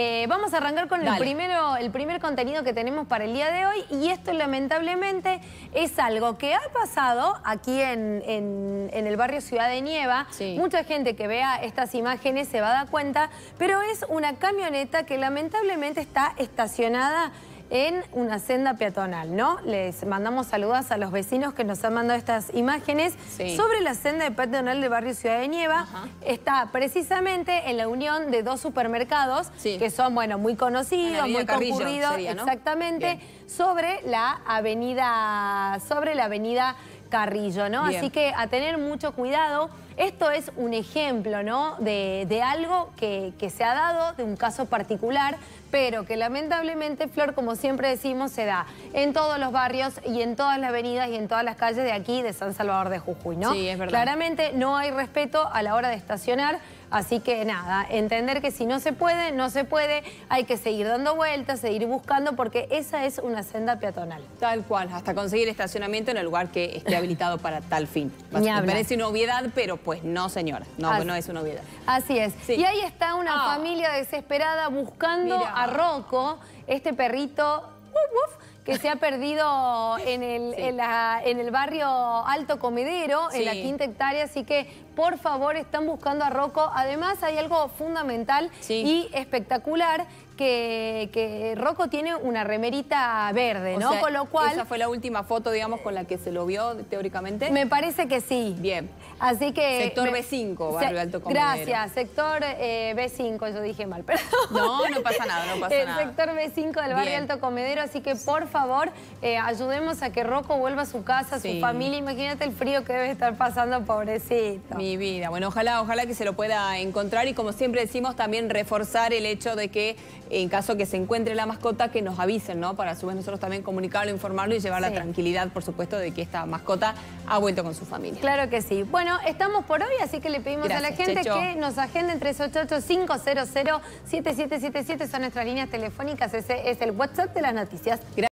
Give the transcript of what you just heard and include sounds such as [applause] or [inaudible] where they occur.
Eh, vamos a arrancar con el, primero, el primer contenido que tenemos para el día de hoy y esto lamentablemente es algo que ha pasado aquí en, el barrio Ciudad de Nieva. Mucha gente que vea estas imágenes se va a dar cuenta, pero es una camioneta que lamentablemente está estacionada en una senda peatonal, ¿no? Les mandamos saludos a los vecinos que nos han mandado estas imágenes. Sobre la senda de peatonal del barrio Ciudad de Nieva está precisamente en la unión de dos supermercados que son, bueno, muy conocidos, muy concurridos. Exactamente. Sobre la avenida, sobre la avenida Carrillo, ¿no? Así que a tener mucho cuidado. Esto es un ejemplo, ¿no? De, algo que, que, se ha dado, de un caso particular, pero que lamentablemente, Flor, como siempre decimos, se da en todos los barrios y en todas las avenidas y en todas las calles de aquí, de San Salvador de Jujuy, ¿no? Sí, es verdad. Claramente no hay respeto a la hora de estacionar. Así que nada, entender que si no se puede, no se puede, hay que seguir dando vueltas, seguir buscando, porque esa es una senda peatonal. Tal cual, hasta conseguir estacionamiento en el lugar que esté [laughs] habilitado para tal fin. Me parece una obviedad, pero pues no, señora, no, es una obviedad. Así es. Y ahí está una ah. familia desesperada buscando a Rocco, este perrito que se ha perdido en el, en el barrio Alto Comedero, en la quinta hectárea, así que por favor están buscando a Rocco. Además hay algo fundamental y espectacular que, que Rocco tiene una remerita verde, ¿no? con lo cual... Esa fue la última foto, digamos, con la que se lo vio teóricamente. Me parece que sí. Bien. Así que... Sector B5, barrio Alto Comedero. Gracias, sector eh, B5, yo dije mal, perdón. No, no pasa nada, no pasa nada. El sector B5 del barrio Alto Comedero, así que por favor, eh, ayudemos a que Rocco vuelva a su casa, a su familia. Imagínate el frío que debe estar pasando, pobrecito. Mi vida. Bueno, ojalá, ojalá que se lo pueda encontrar y como siempre decimos, también reforzar el hecho de que en caso que se encuentre la mascota, que nos avisen, ¿no? Para a su vez nosotros también comunicarlo, informarlo y llevar la tranquilidad, por supuesto, de que esta mascota ha vuelto con su familia. Claro que sí. Bueno, estamos por hoy, así que le pedimos a la gente que nos agenden 388-500-7777, son nuestras líneas telefónicas, ese es el WhatsApp de las noticias. Gracias.